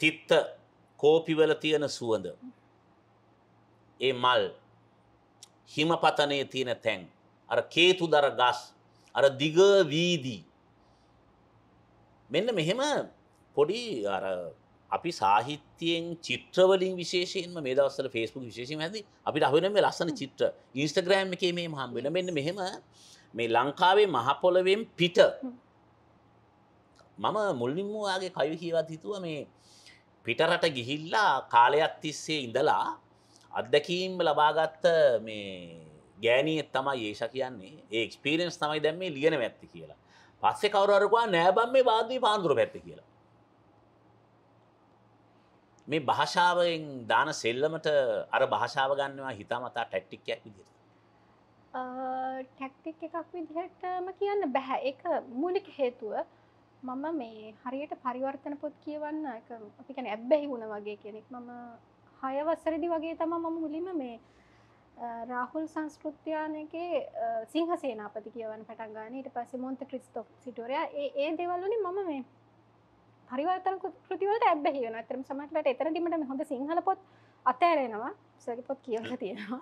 තිත්ත කෝපිවල තියෙන සුවඳ. ඒ මල් හිමපතනය තියෙන තැන්. අර කේතු දර ගස් අර දිග වීදී. මෙන්න මෙහෙම පොඩි අර අපි සාහිත්‍යයෙන් චිත්‍රවලින් විශේෂයෙන්ම මේ දවස්සල ෆේස්බුක් විශේෂම ඇති අපිට අහුනම ලස්සන චිත්‍ර ඉන්ස්ටග්‍රෑම් එකේ මේ හම් වෙන මෙන්න මෙහෙම මේ ලංකාවේ මහපොළවෙන් පිට මම මුල්ලින්මවාගේ කවි කියවත් හිතුව මේ පිටරට ගිහිල්ලා කාලයක් තිස්සේ ඉඳලා අත්දැකීම් ලබාගත්ත මේ ගෑනියත් තමයි ඒෂ කියන්නේ ඒක්ස්පිරෙන්ස් තමයි දැම් මේ ලියන ඇත්ති කියලා පස්සෙ කවරරකවා නෑබම් මේ වාදී පාන්දුර පැත්ති කියලා මේ භාෂාවෙන් දාන සෙල්ලමට අර භාෂාව ගන්නවා හිතාමතා ටැක්ටික්යක් විදිර ටැක්ටික් එකක් විදිහටම කියන්න බැහැ එක මුලික හේතුව මම මේ හරියට පරිවර්තන පොත් කියවන්න අපි කැන ඇබ්බැහි වුණ වගේ කෙනෙක් මම හයවස්සරදි වගේ තම මම මුලිම මේ රාහුල් සංස්කෘතියානගේ සිංහ සේනාපති කියවන පටන්ගාන ඊට පස්ස මොන්ත ක්‍රිස්තෝක් සිටුවරයා ඒ දේවල්ලනි මම මේ පරිවර්තන කෘතිවලට ඇබ්බැහි වෙන අතරම සමටලට එතරදිීමට හොඳ සිංහල පොත් අතෑරෙනවා සරි පොත් කියල තියෙනවා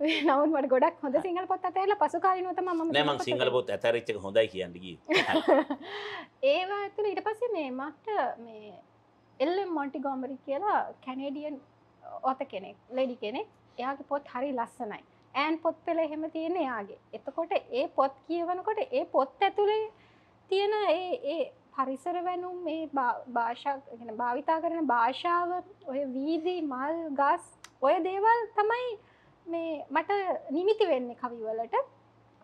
නවත් මට ගොඩක් හොඳ සිංහල පොත් අතෑල පසු කාලනොත ම නම සිංහල පොත් ඇතරච්ච හොඳයි කියන්නග ඒවා ඇතුළ ඉට පස්සේ මේ මට මේ එල්ල මොන්ටි ගෝමරි කියලා කැනේඩියන් ඕත කෙනෙක් ලෙඩි කෙනෙක් එයාගේ පොත් හරි ලස්සනයි ඇන් පොත් පෙළ එහෙම තියෙන එයාගේ එතකොට ඒ පොත් කියවනකොට ඒ පොත් ඇතුළේ තියෙන ඒ පරිසර වැනුම් මේ භාෂා භාවිතා කරන භාෂාව ඔය වීදී මල් ගස් ඔය දේවල් තමයි මේ මට නිමිති වෙන්නේ කවිවලට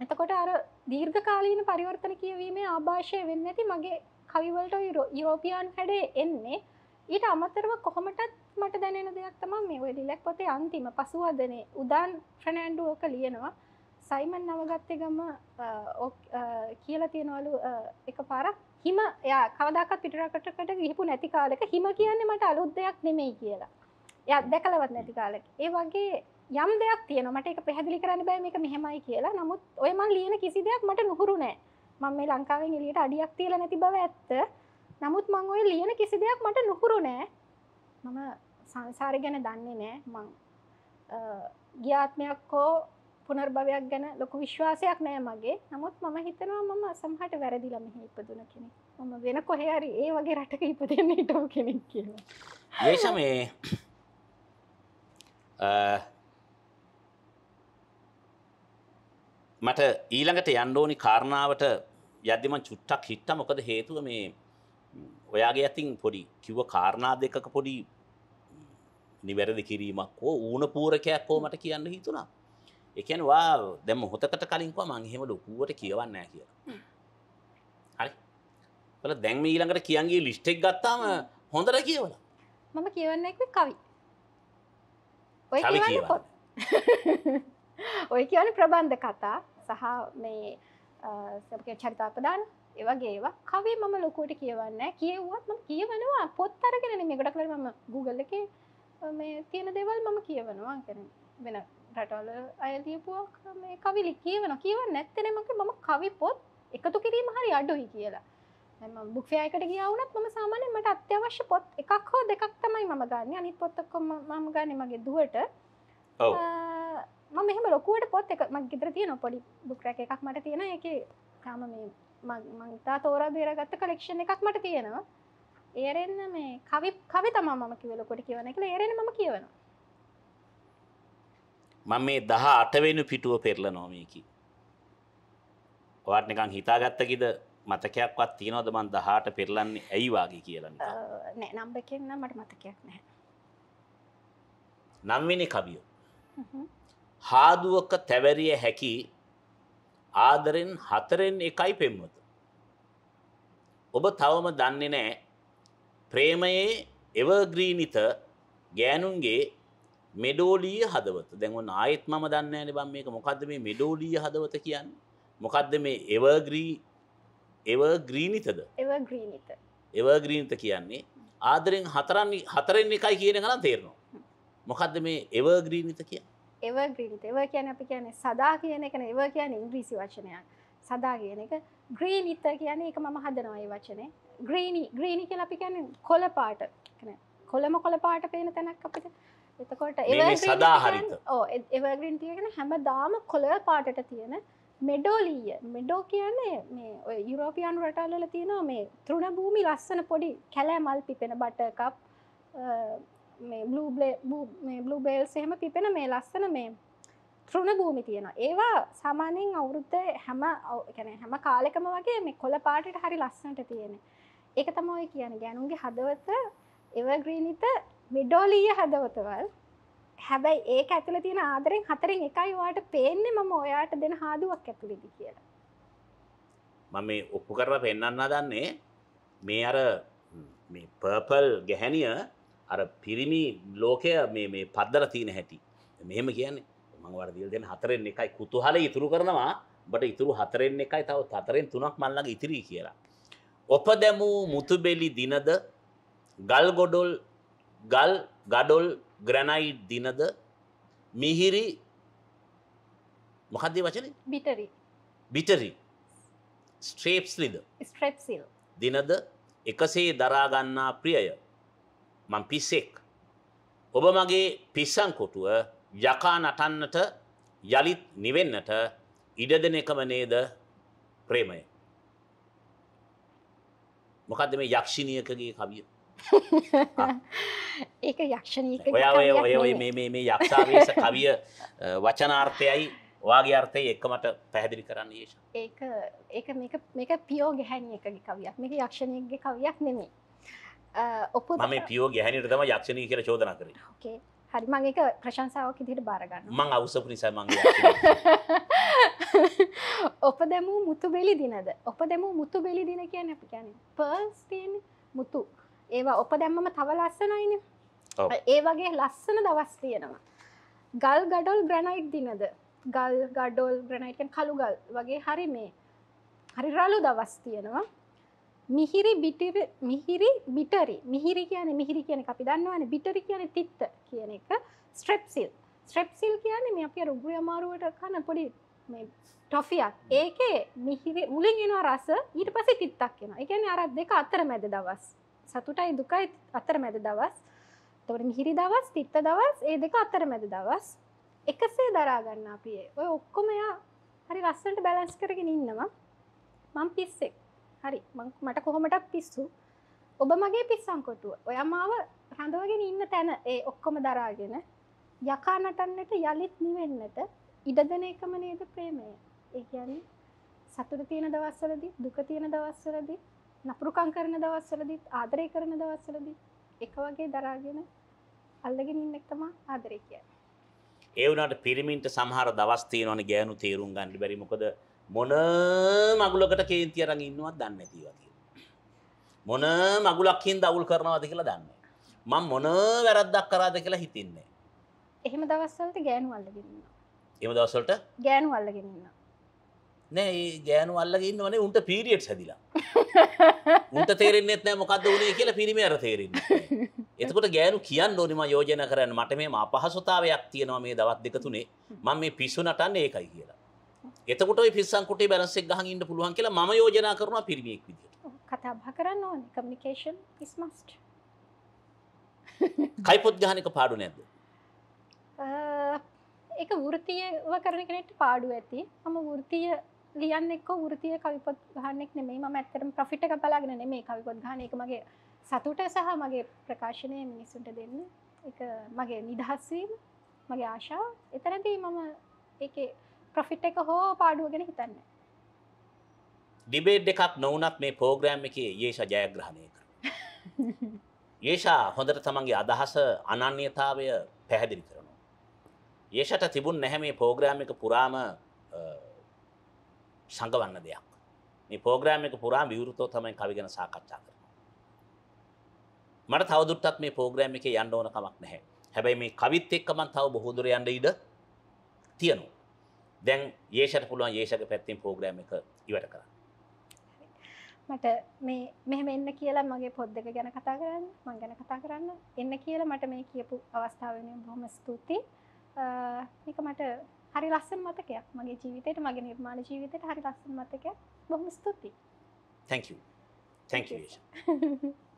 එතකොට අර දීර්ඝ කාලීන පරිවර්තන කියවීමේ ආභාෂය වෙන්න ඇති මගේ කවිවලට යුරෝපියන් හැඩේ එන්නේ ඊට අමතරව කොහොමටත් මට දැනෙන දෙයක් තමා මේ ඔය ලිලක් පොතේ අන්තිම පසුවදනේ උදාන් ෆ්‍රනෑන්ඩු ඕක ලියනවා සයිමන් නවගත්තේ ගම කියලා තියෙනවලු එක පාරක් හිම යා කවදක් පිටරකටකට ගිහිපු නැති කාලෙක හිම කියන්නේ මට අලුත් දෙයක් නෙමෙයි කියලා ය දැකලවත් නැති කාලෙක ඒ වගේ යම් දෙයක් තියෙන මට එක පැහැදිලි කරන්න බෑ මේක මෙහෙමයි කියලා නමුත් ඔය මං ලියන කිසි දෙයක් මට නුහුරු නෑ මං මේ ලංකාවෙන් එලියට අඩියක් තියලා නැති බව ඇත්ත නමුත් මං ඔය ලියන කිසි දෙයක් මට නුහුරු නෑ මම සංසාර ගැන දන්නේ නෑ මං ගියාත්මයක් හෝ පුනර්භවයක් ගැන ලොකු විශ්වාසයක් නෑ මගේ. නමුත් මම හිතනවා මම සමහරට වැරදිලා මෙහි ඉපදුන කෙනෙක්. මම වෙන කොහේ හරි ඒ වගේ රටක ඉපදෙන්න හිටපු කෙනෙක් කියලා. වේශ මේ මට ඊළඟට යන්න ඕනි කාරණාවට යද්දි මං චුට්ටක් හිට්ටා මොකද හේතුව මේ ඔයාගේ අතින් පොඩි කිව්ව කාරණා දෙකක පොඩි නිවැරදි කිරීමක් හෝ ඌණ පූරකයක් හෝ මට කියන්න හිතුණා. එකනවා දැම හොතකට කලින්වා මං හෙම ලොකුවට කියවන්න කියලා හරි වල දැන්ම ඊළඟට කියන්ගේ ලිස්ටෙක් ගත්තාම හොඳර කියවල මම කියවන්න එක කවි ඔය පොත් ඔය කියන ප්‍රබන්ධ කතා සහ මේ සැපක චරිතාපදාන ඒවගේවා කවේ මම ලොකුවට කියවන්න කියවුවත් මම කියවනවා පොත් අරගෙන මේ ගොඩ කළ මම ගුගල්ල එක මේ තියෙන දෙවල් මම කියවනවා කරන වෙන රටවල අයදීපුුවක් මේ කවිලි කියවන කියව නැත්තනමක මම කවි පොත් එකතු කිරීම හරි අඩුයි කියලා බුක්ෂයකට ගියවුනත් මම සාමානය මට අත්‍යවශ්‍ය පොත් එකක් හෝ දෙකක් තමයි මම ගන්න අනිත් පොත්තක්කොම මම ගන්න මගේ දුවට මම මෙහම ලොකුවට පොත් එක මක් ගිතර තියෙන පොඩි බුක්රැක එකක් මට තියෙන එක තාම මේ මංතා තෝරා බේරගත්ත කලෙක්ෂණ එකක් මට තියෙනවා ඒරෙන්න්න මේ කවි කවි තමා මම කිවලකොට කියවන එක ඒරෙන ම කියවනවා මම මේ 18 වෙනි පිටුව පෙරලනවා මේකි. ඔයාට නිකන් හිතාගත්තකිද මතකයක්වත් තියෙනවද මම 18 පෙරලන්නේ ඇයි වාගේ කියලා නිකන්? නෑ නම් එකෙන් නම් මට මතකයක් නැහැ. නම්වෙනි කවියෝ. හාදුවක තැවැරිය හැකි ආදරෙන් හතරෙන් එකයි පෙම්වත. ඔබ තවම දන්නේ නෑ ප්‍රේමයේ එවග්‍රීනිත ගෑනුන්ගේ මෙඩෝලිය හදවත දැන්වන් ආයෙත් ම දන්න නිබම් මේක මොකක්ද මේ මෙඩෝලිය හදවත කියන්න මොකක්ද මේ එවග්‍රී එව ග්‍රීනිතද එවග්‍රීනිත එවග්‍රීනිත කියන්නේ ආදරෙන් හතරන්නේ හතරෙන් එකයි කියන ගන තේරනවා මොකක්ද මේ එවග්‍රීනිත කිය එවග්‍රීනිත එව කියන අපි කියන්නේ සදා කියන එකන එව කියන ඉංග්‍රීසි වචනයක් සදා කියන එක ග්‍රීනිත කියන්නේ එක මම හදනවායි වචනේ ග්‍රීනි ග්‍රීනි කියලා අපි කියන්නේ කොළ පාට කොළම කොළ පාට පේන තැනක් අපිට එතකොට සදාහරිත එවග්‍රින් තියෙන හැම දාම කොළල් පාටට තියෙන මෙඩෝලීය මෙඩෝ කියන්නේ මේ යුරෝපියන් රටල්ල තියෙනවා මේ තෘණ භූමි ලස්සන පොඩි කැලෑ මල් පිපෙන බට කප් මේ බලු බේල්ස් එහෙම පිපෙන මේ ලස්සන මේ තෘුණ භූමි තියෙන ඒවා සාමානයෙන් අවුරුද්ධ හැම ගැන හැම කාලෙකම වගේ මේ කොළ පාටට හරි ලස්සනට තියෙන ඒක තමෝයි කියන ගැනුන්ගේ හදවත එව ග්‍රීනිත මිඩෝලීය හදවතවල් හැබැයි ඒක ඇතුළ තියෙන ආදරෙන් හතරෙන් එකයි වාට පේන්නේ මම ඔයාට දෙන හාදුවක් ඇතුළෙදි කියලා. මම මේ ඔප්පු කරලා පෙන්වන්න හදන්නේ මේ අර මේ පර්පල් ගැහැණිය අර පිරිමි ලෝකය මේ මේ පද්දලා තියෙන හැටි. මෙහෙම කියන්නේ මම ඔයාලට දීලා දෙන හතරෙන් එකයි කුතුහලය ඉතුරු කරනවා. ඔබට ඉතුරු හතරෙන් එකයි තව හතරෙන් තුනක් මන් ළඟ ඉතිරි කියලා. ඔප දැමූ මුතුබෙලි දිනද ගල්ගොඩොල් ගල් ගඩොල් ග්‍රැනයිට් දිනද මිහිරි මොකක්දේ වචන බිටරි බිටරි ස්ට්‍රේප්ස්ලිද ස්ට්‍රප්සිල් දිනද එකසේ දරාගන්නා ප්‍රියය මං පිස්සෙක් ඔබ මගේ පිස්සං කොටුව යකා නටන්නට යළිත් නිවෙන්නට ඉඩ දෙන එකම නේද ප්‍රේමය මොකක්ද මේ යක්ෂිණියකගේ කවිය ඒක යක්ෂණීක ඔයා ඔය ඔය මේ මේ යක්ෂාවේශ කවිය වචනාර්ථයයි වාගේ අර්ථය එක්ක මට පැහැදිලි කරන්න ඒෂ ඒක ඒක මේක මේක පියෝ ගැහැනි එකගේ කවියක් මේක යක්ෂණයගේ කවියක් නෙමේ ඔප ම පියෝ ගැහැනිට තම යක්ෂණී කියර චෝදන කර ඕකේ හරි මං ඒක ප්‍රශංසාවක් ඉදිරියට බාරගන්න මං අවසපු නිසා මං ඔප දැමූ මුතු බෙලි දිනද ඔප දැමූ මුතු බෙලි දින කියන අපි කියන්නේ පර්ස්ටීන් මුතු ඒවා ඔප දැම්මම තව ලස්සනයින ඒ වගේ ලස්සන දවස් තියෙනවා ගල් ගඩොල් ග්‍රනයිට් දිනද ගල් ගඩොල් ග්‍රනයිටන් කළු ගල් වගේ හරි මේ හරි රලු දවස් තියෙනවා මිහිරි බිටිර මිහිරි බිටරි මිහිරි කියන මිහිරි කියන අපි දන්නවාන බිටරි කියන තිත්ත කියන එක ස්ට්‍රප්සිල් ස්ට්‍රප්සිල් කියන්නේ මේ අප රුග්‍රිය අමාරුවට කන්න පොඩි ටොෆියක් ඒකේ මිහිරි මුලින් එෙනවා රස ඊට පස තිත්තක් කියෙන එකන අරත් දෙක අතර මැද දවස් සතුටයි දුකයි අතර මැද දවස් තවට මිහිරි දවස් තිත්ත දවස් ඒ දෙක අතර මැද දවස් එකසේ දරාගන්න අපේ ඔය ඔක්කොමයා හරි රස්සට බැලන්ස් කරගෙන ඉන්නවා මං පිස්සෙක් හරි මට කොහොමටක් පිස්සු ඔබ මගේ පිස්සංකොටුව ඔය මාව රඳවගෙන ඉන්න තැන ඒ ඔක්කොම දරාගෙන යකා නටන්නට යළිත් නිවෙන්නට ඉඩ දෙන එකම නේද ප්‍රේමය ඒ කියන්නේ සතුට තියෙන දවස්වලදී දුක තියෙන දවස්වලදී නපුරුකම් කරන දවස්වලදීත් ආදරය කරන දවස්වලදී එක වගේ දරාගෙන අල්ලගෙන ඉන්න එක තමයි ආදරය කියන්නේ. ඒ වුණාට පිරිමින්ට සමහර දවස් තියෙනවනේ ගෑනු තේරුම් ගන්න බැරි මොකද මොන මගුලකට කේන්ති අරන් ඉන්නවත් දන්නේ නැතිව මොන මගුලක් හින්දා අවුල් කරනවද කියලා දන්නේ මම මොන වැරද්දක් කරාද කියලා හිතින්නේ. එහෙම දවස්වලට ගෑනු අල්ලගෙන ඉන්නවා. එහෙම දවස්වලට ගෑනු අල්ලගෙන ඉන්නවා. නෑ ඒ ගෑනු අල්ලගෙන ඉන්නවනේ උන්ට පීරියඩ්ස් හැදිලා. උන්ට තේරෙන්නේ නැහැ මොකද්ද උනේ කියලා පිරිමියර තේරෙන්නේ. එතකොට ගෑනු කියන්න ඕනේ මම යෝජනා කරන්න මට මේ අපහසුතාවයක් තියෙනවා මේ දවස් දෙක තුනේ. මම මේ පිස්සු නටන්නේ ඒකයි කියලා. එතකොට ওই පිස්සන් කුටේ බැලන්ස් එක ගහන් ඉන්න පුළුවන් කියලා මම යෝජනා කරනවා පිරිමියෙක් විදියට. කතා බහ කරන්න ඕනේ. communication is must. කයිපොත් ගහන එක පාඩු නැද්ද? ඒක වෘත්තීයව කරන කෙනෙක්ට පාඩු ඇති. මම වෘත්තීය ලියන්න එක්ක වෘතිය කවිපොත් ගහන්නෙක් නෙමේ ම ඇත්තරම ප්‍රෆිට් එක බලාගෙන මේ කවිපොත් ගහන එක මගේ සතුට සහ මගේ ප්‍රකාශනය මිනිසුන්ට දෙන්න එක මගේ නිදහස්වීම මගේ ආශාව එතරදී මම එක ප්‍රොෆිට් එක හෝ පාඩුවගෙන හිතන්න ඩිබේට් එකක් නොවනත් මේ පෝග්‍රෑම් එක ඒෂ ජයග්‍රහණය කර ඒෂා හොඳට තමන්ගේ අදහස අනන්‍යතාවය පැහැදිලි කරනවා ඒෂට තිබුන් නැහැ මේ පෝග්‍රෑම් එක පුරාම සඟවන්න දෙයක්. මේ ප්‍රෝග්‍රෑම් එක පුරා විවෘතව තමයි කවි ගැන සාකච්ඡා කරන්නේ. මට තවදුරටත් මේ ප්‍රෝග්‍රෑම් එකේ යන්න ඕන කමක් නැහැ. හැබැයි මේ කවිත් එක්ක මම තව බොහෝ දුර යන්න ඉඩ තියෙනවා. දැන් යේෂට පුළුවන් යේෂගේ පැත්තෙන් ප්‍රෝග්‍රෑම් එක ඉවර කරන්න. මට මේ මෙහෙම එන්න කියලා මගේ පොත් දෙක ගැන කතා කරන්න මං ගැන කතා කරන්න එන්න කියලා මට මේ කියපු අවස්ථාව වෙනුවෙන් බොහොම ස්තුතියි. මේක මට හරි ලස්සන මතකයක් මගේ ජීවිතයට මගේ නිර්මාණ ජීවිතයට හරි ලස්සන මතකයක් බොහොම ස්තුතියි. Thank you. Thank you.